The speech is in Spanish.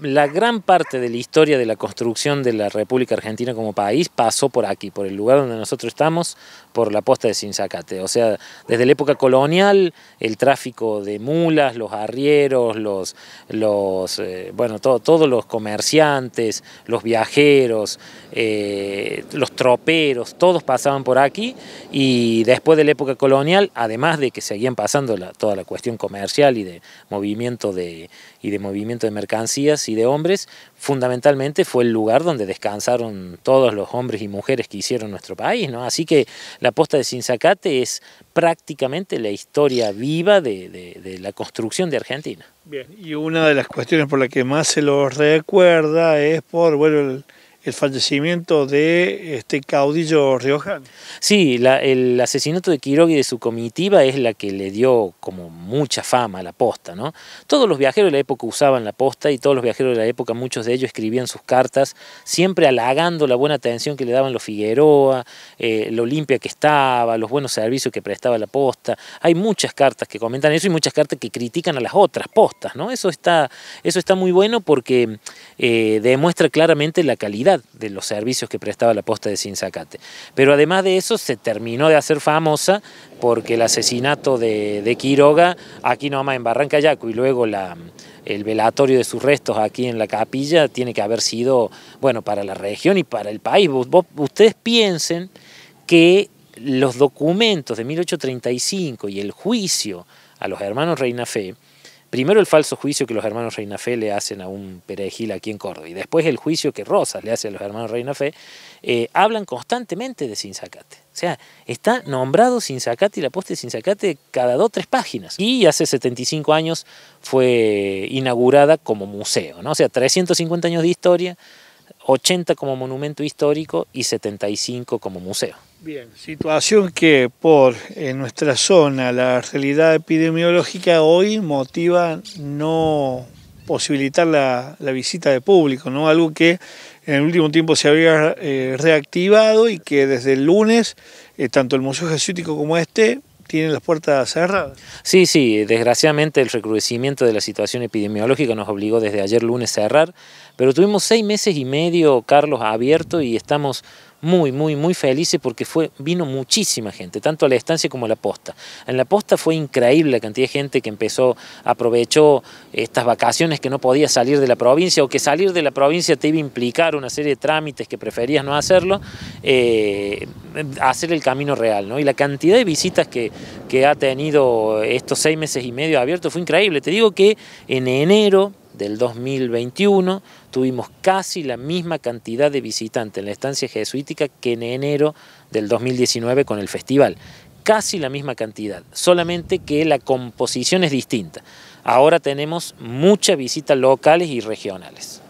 La gran parte de la historia de la construcción de la República Argentina como país pasó por aquí, por el lugar donde nosotros estamos, por la posta de Sinzacate. O sea, desde la época colonial, el tráfico de mulas, los arrieros, los, los eh, bueno, todos los comerciantes, los viajeros, eh, los troperos, todos pasaban por aquí y después de la época colonial, además de que seguían pasando toda la cuestión comercial y de movimiento de, y de movimiento de mercancías, y de hombres, fundamentalmente fue el lugar donde descansaron todos los hombres y mujeres que hicieron nuestro país. ¿no? Así que la posta de Sinzacate es prácticamente la historia viva de, la construcción de Argentina. Bien, y una de las cuestiones por las que más se los recuerda es por bueno, el el fallecimiento de este caudillo Rioján Sí, el asesinato de Quiroga y de su comitiva es la que le dio como mucha fama a la posta, ¿no? Todos los viajeros de la época usaban la posta y todos los viajeros de la época, muchos de ellos escribían sus cartas, siempre halagando la buena atención que le daban los Figueroa, eh, lo limpia que estaba, los buenos servicios que prestaba la posta. Hay muchas cartas que comentan eso y muchas cartas que critican a las otras postas, ¿no? Eso está, eso está muy bueno porque eh, demuestra claramente la calidad de los servicios que prestaba la posta de Sinzacate. Pero además de eso se terminó de hacer famosa porque el asesinato de, de Quiroga, aquí nomás en Barranca y luego el velatorio de sus restos aquí en la capilla tiene que haber sido, bueno, para la región y para el país. ustedes piensen que los documentos de 1835 y el juicio a los hermanos Reina Fe Primero el falso juicio que los hermanos Reina Fe le hacen a un perejil aquí en Córdoba y después el juicio que Rosa le hace a los hermanos Reina Fe, eh, hablan constantemente de Sinzacate. O sea, está nombrado Sinzacate y la posta de Sinzacate cada dos o tres páginas. Y hace 75 años fue inaugurada como museo, ¿no? O sea, 350 años de historia, 80 como monumento histórico y 75 como museo. Bien, situación que por en nuestra zona la realidad epidemiológica hoy motiva no posibilitar la, visita de público, ¿no? Algo que en el último tiempo se había eh, reactivado y que desde el lunes eh, tanto el Museo Jesuítico como este tienen las puertas cerradas. Sí, sí, desgraciadamente el recrudecimiento de la situación epidemiológica nos obligó desde ayer lunes a cerrar, pero tuvimos seis meses y medio, Carlos, abierto y estamos muy, muy, muy felices porque fue, vino muchísima gente, tanto a la estancia como a la posta. En la posta fue increíble la cantidad de gente que empezó, aprovechó estas vacaciones que no podía salir de la provincia o que salir de la provincia te iba a implicar una serie de trámites que preferías no hacerlo. Eh, hacer el camino real, ¿no? Y la cantidad de visitas que, que ha tenido estos seis meses y medio abierto fue increíble. Te digo que en enero del 2021 tuvimos casi la misma cantidad de visitantes en la estancia jesuítica que en enero del 2019 con el festival. Casi la misma cantidad, solamente que la composición es distinta. Ahora tenemos muchas visitas locales y regionales.